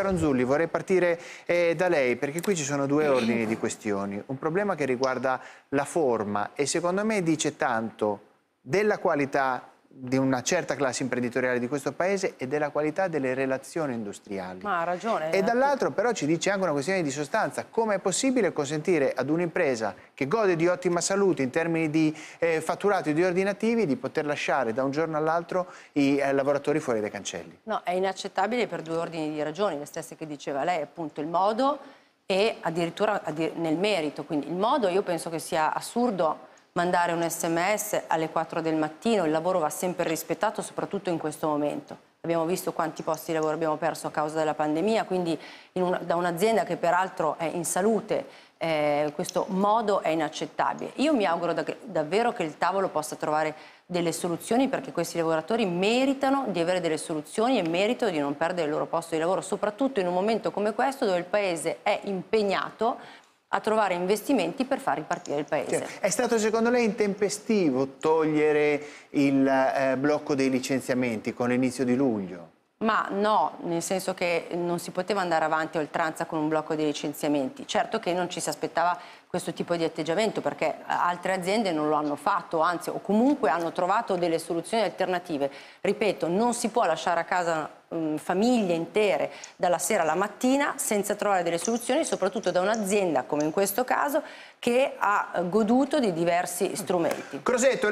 Ronzulli, vorrei partire eh, da lei perché qui ci sono due ordini di questioni. Un problema che riguarda la forma e secondo me dice tanto della qualità di una certa classe imprenditoriale di questo paese e della qualità delle relazioni industriali. Ma ha ragione. E eh. dall'altro però ci dice anche una questione di sostanza, come è possibile consentire ad un'impresa che gode di ottima salute in termini di eh, fatturato e di ordinativi di poter lasciare da un giorno all'altro i eh, lavoratori fuori dai cancelli? No, è inaccettabile per due ordini di ragioni, le stesse che diceva lei, appunto il modo e addirittura nel merito, quindi il modo io penso che sia assurdo mandare un sms alle 4 del mattino, il lavoro va sempre rispettato, soprattutto in questo momento. Abbiamo visto quanti posti di lavoro abbiamo perso a causa della pandemia, quindi una, da un'azienda che peraltro è in salute eh, questo modo è inaccettabile. Io mi auguro da, davvero che il tavolo possa trovare delle soluzioni perché questi lavoratori meritano di avere delle soluzioni e merito di non perdere il loro posto di lavoro, soprattutto in un momento come questo dove il Paese è impegnato a trovare investimenti per far ripartire il paese. È stato secondo lei intempestivo togliere il eh, blocco dei licenziamenti con l'inizio di luglio? Ma no, nel senso che non si poteva andare avanti a oltranza con un blocco dei licenziamenti. Certo che non ci si aspettava questo tipo di atteggiamento perché altre aziende non lo hanno fatto, anzi o comunque hanno trovato delle soluzioni alternative. Ripeto, non si può lasciare a casa mh, mm, famiglie intere dalla sera alla mattina senza trovare delle soluzioni, soprattutto da un'azienda come in questo caso che ha goduto di diversi strumenti. Crosetto,